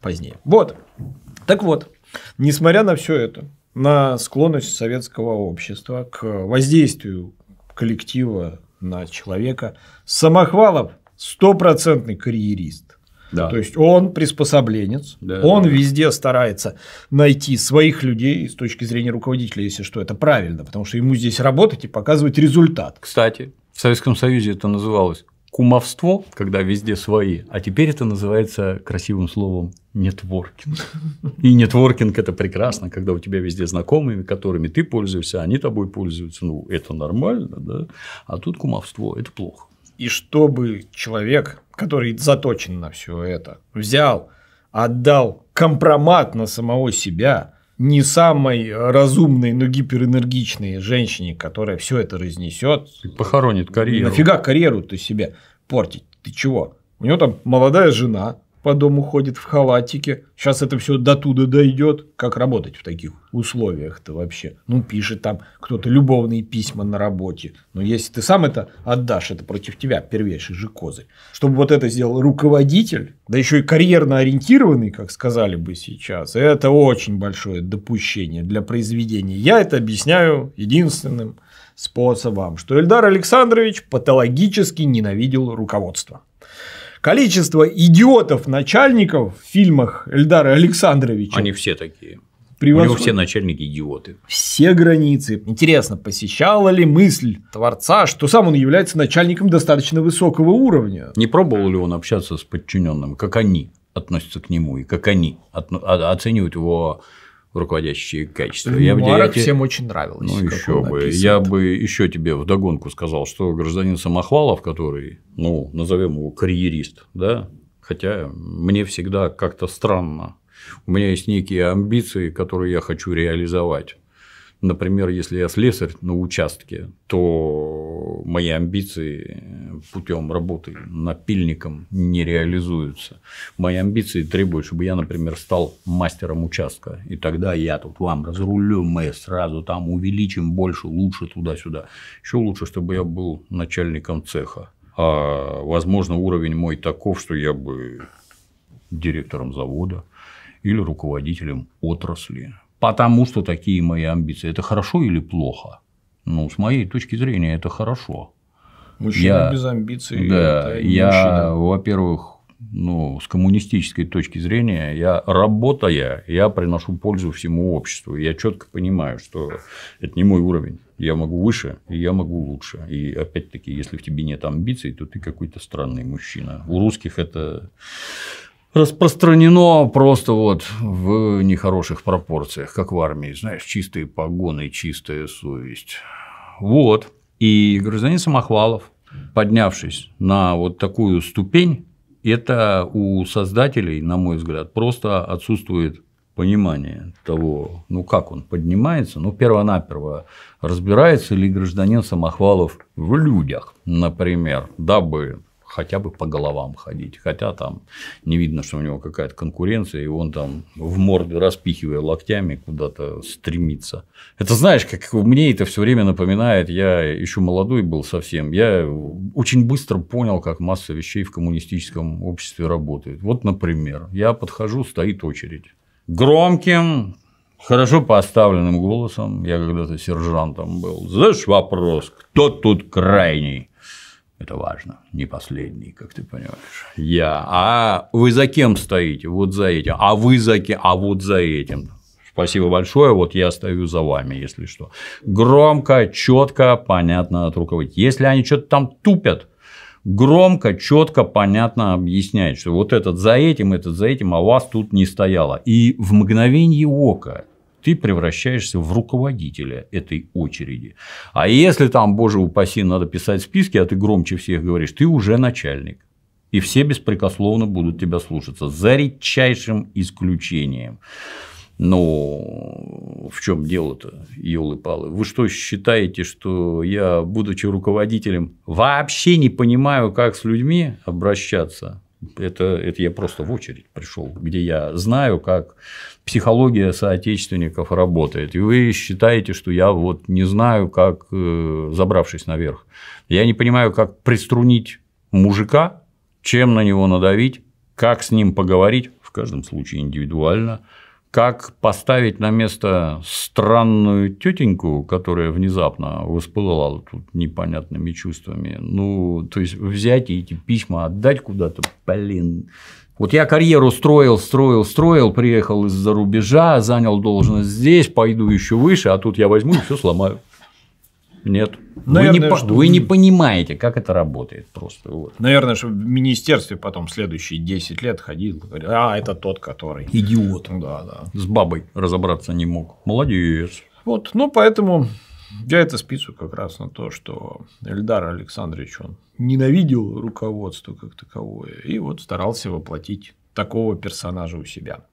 позднее. Вот. Так вот, несмотря на все это, на склонность советского общества к воздействию коллектива на человека, Самохвалов стопроцентный карьерист. Да. То есть он приспособленец, да, он да. везде старается найти своих людей с точки зрения руководителя, если что, это правильно, потому что ему здесь работать и показывать результат. Кстати, в Советском Союзе это называлось кумовство, когда везде свои, а теперь это называется красивым словом нетворкинг. И нетворкинг – это прекрасно, когда у тебя везде знакомые, которыми ты пользуешься, они тобой пользуются, ну, это нормально, да, а тут кумовство – это плохо. И чтобы человек, который заточен на все это, взял, отдал компромат на самого себя – не самой разумной, но гиперэнергичной женщине, которая все это разнесет. похоронит карьеру. Нафига карьеру ты себе портить? Ты чего? У него там молодая жена, по дому ходит в халатике. Сейчас это все до туда дойдет. Как работать в таких условиях-то вообще? Ну, пишет там кто-то любовные письма на работе. Но если ты сам это отдашь, это против тебя первейший же козырь. Чтобы вот это сделал руководитель, да еще и карьерно ориентированный, как сказали бы сейчас, это очень большое допущение для произведения. Я это объясняю единственным способом, что Эльдар Александрович патологически ненавидел руководство. Количество идиотов-начальников в фильмах Эльдара Александровича. Они все такие. Превосход... У него все начальники идиоты. Все границы. Интересно, посещала ли мысль творца, что сам он является начальником достаточно высокого уровня? Не пробовал ли он общаться с подчиненным, как они относятся к нему и как они а, оценивают его руководящие качества. Ну, я Марок тебе... всем очень нравилось. Ну, еще бы. Я бы еще тебе вдогонку сказал, что гражданин Самохвалов, который, ну, назовем его карьерист, да, хотя мне всегда как-то странно. У меня есть некие амбиции, которые я хочу реализовать. Например, если я слесарь на участке, то мои амбиции путем работы напильником не реализуются. Мои амбиции требуют, чтобы я, например, стал мастером участка. И тогда я тут вам разрулю, мы сразу там увеличим больше, лучше туда-сюда. Еще лучше, чтобы я был начальником цеха. А, возможно, уровень мой таков, что я бы директором завода или руководителем отрасли. Потому что такие мои амбиции. Это хорошо или плохо? Ну, с моей точки зрения, это хорошо. Мужчина я, без амбиций. Да, я, во-первых, ну, с коммунистической точки зрения, я работая, я приношу пользу всему обществу. Я четко понимаю, что это не мой уровень. Я могу выше, и я могу лучше. И опять-таки, если в тебе нет амбиций, то ты какой-то странный мужчина. У русских это распространено просто вот в нехороших пропорциях, как в армии, знаешь, чистые погоны, чистая совесть. Вот. И гражданин Самохвалов, поднявшись на вот такую ступень, это у создателей, на мой взгляд, просто отсутствует понимание того, ну как он поднимается, ну перво-наперво разбирается ли гражданин Самохвалов в людях, например, дабы хотя бы по головам ходить. Хотя там не видно, что у него какая-то конкуренция, и он там в морду распихивая локтями куда-то стремится. Это знаешь, как мне это все время напоминает, я еще молодой был совсем, я очень быстро понял, как масса вещей в коммунистическом обществе работает. Вот, например, я подхожу, стоит очередь. Громким, Хорошо поставленным голосом, я когда-то сержантом был, знаешь вопрос, кто тут крайний? Это важно. Не последний, как ты понимаешь. Я. А вы за кем стоите? Вот за этим. А вы за кем? А вот за этим. Спасибо большое. Вот я стою за вами, если что. Громко, четко, понятно от руководителя. Если они что-то там тупят, громко, четко, понятно объясняет, что вот этот за этим, этот за этим, а вас тут не стояло. И в мгновение ока ты превращаешься в руководителя этой очереди. А если там, боже упаси, надо писать списки, а ты громче всех говоришь, ты уже начальник. И все беспрекословно будут тебя слушаться, за редчайшим исключением. Но в чем дело-то, елы-палы? Вы что считаете, что я, будучи руководителем, вообще не понимаю, как с людьми обращаться? Это, это я просто в очередь пришел, где я знаю, как психология соотечественников работает. И вы считаете, что я вот не знаю, как, э, забравшись наверх, я не понимаю, как приструнить мужика, чем на него надавить, как с ним поговорить, в каждом случае индивидуально, как поставить на место странную тетеньку, которая внезапно воспылала тут непонятными чувствами. Ну, то есть взять и эти письма отдать куда-то, блин. Вот я карьеру строил, строил, строил, приехал из-за рубежа, занял должность здесь, пойду еще выше, а тут я возьму и все сломаю. Нет. Наверное, вы, не, что... вы не понимаете, как это работает просто. Вот. Наверное, что в министерстве потом следующие 10 лет ходил, говорил, а, это тот, который. Идиот. Ну да, да. С бабой разобраться не мог. Молодец. Вот, ну, поэтому я это списываю как раз на то, что Эльдар Александрович, он ненавидел руководство как таковое и вот старался воплотить такого персонажа у себя.